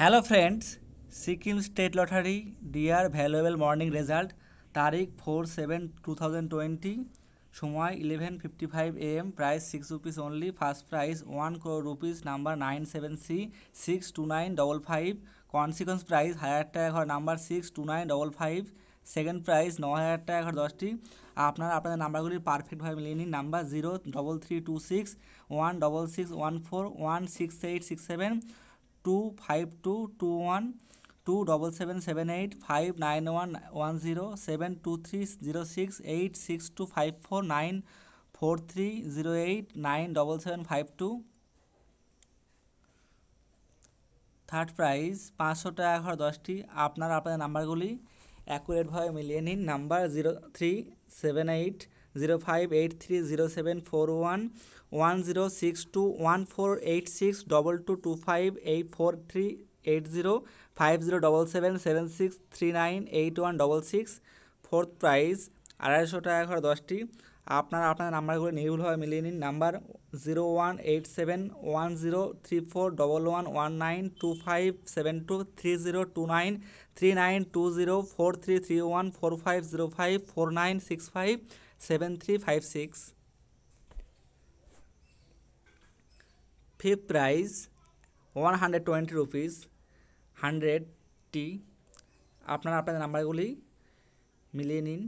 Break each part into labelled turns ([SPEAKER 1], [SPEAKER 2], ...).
[SPEAKER 1] hello friends Sikkim state lottery dear valuable morning result তারিখ four seven two thousand twenty সময় eleven fifty five M price six rupees only first price one crore rupees number nine seven C six two nine double five consequence price হাজার টাকা ঘর number six two nine double five second price ন হাজার টাকা ঘর দশটি আপনারা আপনাদের নাম্বারগুলি পারফেক্টভাবে মিলিয়ে নিন number zero double three two six one double six one four one six eight six seven two five two two one two double seven seven eight five nine one one zero seven two three zero six eight six two five four nine four three zero eight nine double seven five two third prize পাঁচশো টাকা ঘর দশটি আপনার আপনাদের নাম্বারগুলি অ্যাকুরেটভাবে মিলিয়ে নিন number zero three seven eight zero five eight three zero seven four one one zero six two one four eight six double two two five eight four three eight zero five zero double seven seven six three nine eight one double six fourth prize আড়াইশো টাকা করে দশটি আপনারা আপনার নাম্বারগুলো নির্ভুলভাবে মিলিয়ে নিন number zero one eight seven one zero three four double one one nine two five seven two three zero two nine three nine two zero four three three one four five zero five four nine six five seven three five six fifth price one hundred twenty rupees hundred টি আপনারা আপনাদের নাম্বারগুলি মিলিয়ে নিন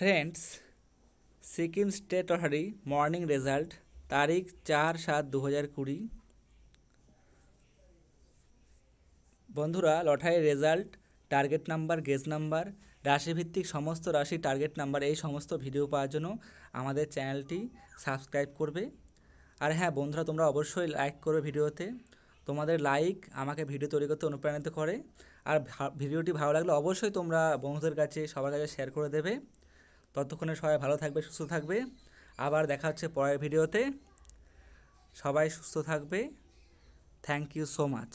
[SPEAKER 1] friends Sikkim state lottery morning result তারিখ চার সাত দু হাজার কুড়ি বন্ধুরা লটারির result target number guess number রাশিভিত্তিক সমস্ত রাশি টার্গেট নাম্বার এই সমস্ত ভিডিও পাওয়ার জন্য আমাদের চ্যানেলটি সাবস্ক্রাইব করবে আর হ্যাঁ বন্ধুরা তোমরা অবশ্যই লাইক করবে ভিডিওতে তোমাদের লাইক আমাকে ভিডিও তৈরি করতে অনুপ্রাণিত করে আর ভিডিওটি ভালো লাগলে অবশ্যই তোমরা বন্ধুদের কাছে সবার কাছে শেয়ার করে দেবে ততক্ষণে সবাই ভালো থাকবে সুস্থ থাকবে আবার দেখা হচ্ছে পরের ভিডিওতে সবাই সুস্থ থাকবে থ্যাংক ইউ সো মাচ